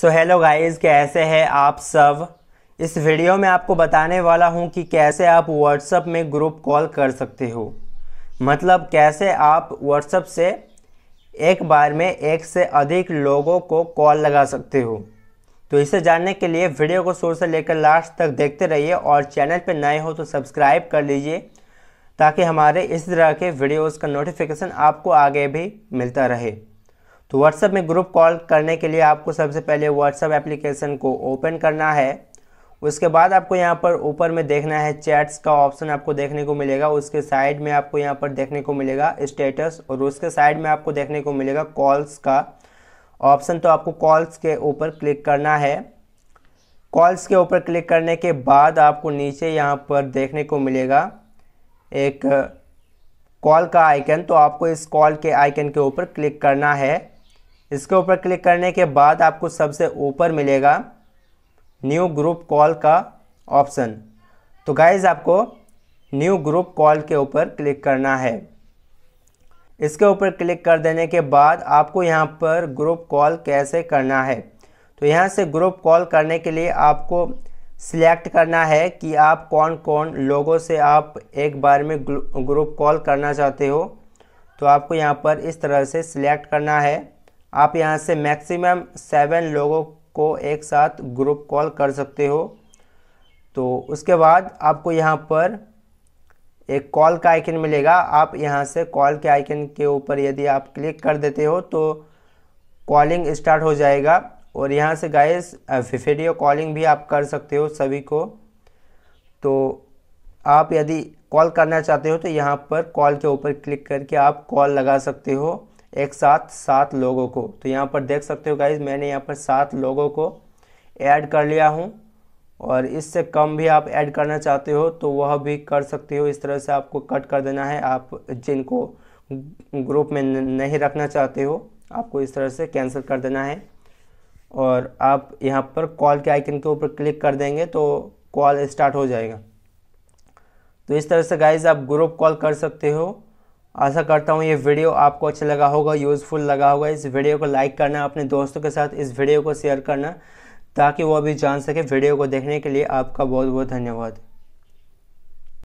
so hello guys कैसे हैं आप सब इस वीडियो में आपको बताने वाला हूं कि कैसे आप व्हाट्सअप में ग्रुप कॉल कर सकते हो मतलब कैसे आप व्हाट्सअप से एक बार में एक से अधिक लोगों को कॉल लगा सकते हो तो इसे जानने के लिए वीडियो को शुरू से लेकर लास्ट तक देखते रहिए और चैनल पर नए हो तो सब्सक्राइब कर लीजिए ताकि हमारे इस तरह के वीडियोज़ का नोटिफिकेशन आपको आगे भी मिलता रहे तो व्हाट्सएप में ग्रुप कॉल करने के लिए आपको सबसे पहले व्हाट्सएप एप्लीकेशन को ओपन करना है उसके बाद आपको यहाँ पर ऊपर में देखना है चैट्स का ऑप्शन आपको देखने को मिलेगा उसके साइड में आपको यहाँ पर देखने को मिलेगा स्टेटस और उसके साइड में आपको देखने को मिलेगा कॉल्स का ऑप्शन तो आपको कॉल्स के ऊपर क्लिक करना है कॉल्स के ऊपर क्लिक करने के बाद आपको नीचे यहाँ पर देखने को मिलेगा एक कॉल का आइकन तो आपको इस कॉल के आइकन के ऊपर क्लिक करना है इसके ऊपर क्लिक करने के बाद आपको सबसे ऊपर मिलेगा न्यू ग्रुप कॉल का ऑप्शन तो गाइज आपको न्यू ग्रुप कॉल के ऊपर क्लिक करना है इसके ऊपर क्लिक कर देने के बाद आपको यहाँ पर ग्रुप कॉल कैसे करना है तो यहाँ से ग्रुप कॉल करने के लिए आपको सिलेक्ट करना है कि आप कौन कौन लोगों से आप एक बार में ग्रुप कॉल करना चाहते हो तो आपको यहाँ पर इस तरह से सिलेक्ट करना है आप यहाँ से मैक्सिमम सेवन लोगों को एक साथ ग्रुप कॉल कर सकते हो तो उसके बाद आपको यहाँ पर एक कॉल का आइकन मिलेगा आप यहाँ से कॉल के आइकन के ऊपर यदि आप क्लिक कर देते हो तो कॉलिंग स्टार्ट हो जाएगा और यहाँ से गाइस वीडियो कॉलिंग भी आप कर सकते हो सभी को तो आप यदि कॉल करना चाहते हो तो यहाँ पर कॉल के ऊपर क्लिक करके आप कॉल लगा सकते हो एक साथ सात लोगों को तो यहाँ पर देख सकते हो गाइज मैंने यहाँ पर सात लोगों को ऐड कर लिया हूँ और इससे कम भी आप ऐड करना चाहते हो तो वह भी कर सकते हो इस तरह से आपको कट कर देना है आप जिनको ग्रुप में नहीं रखना चाहते हो आपको इस तरह से कैंसिल कर देना है और आप यहाँ पर कॉल के आइकन के ऊपर क्लिक कर देंगे तो कॉल स्टार्ट हो जाएगा तो इस तरह से गाइज आप ग्रुप कॉल कर सकते हो आशा करता हूँ ये वीडियो आपको अच्छा लगा होगा यूज़फुल लगा होगा इस वीडियो को लाइक करना अपने दोस्तों के साथ इस वीडियो को शेयर करना ताकि वो भी जान सके वीडियो को देखने के लिए आपका बहुत बहुत धन्यवाद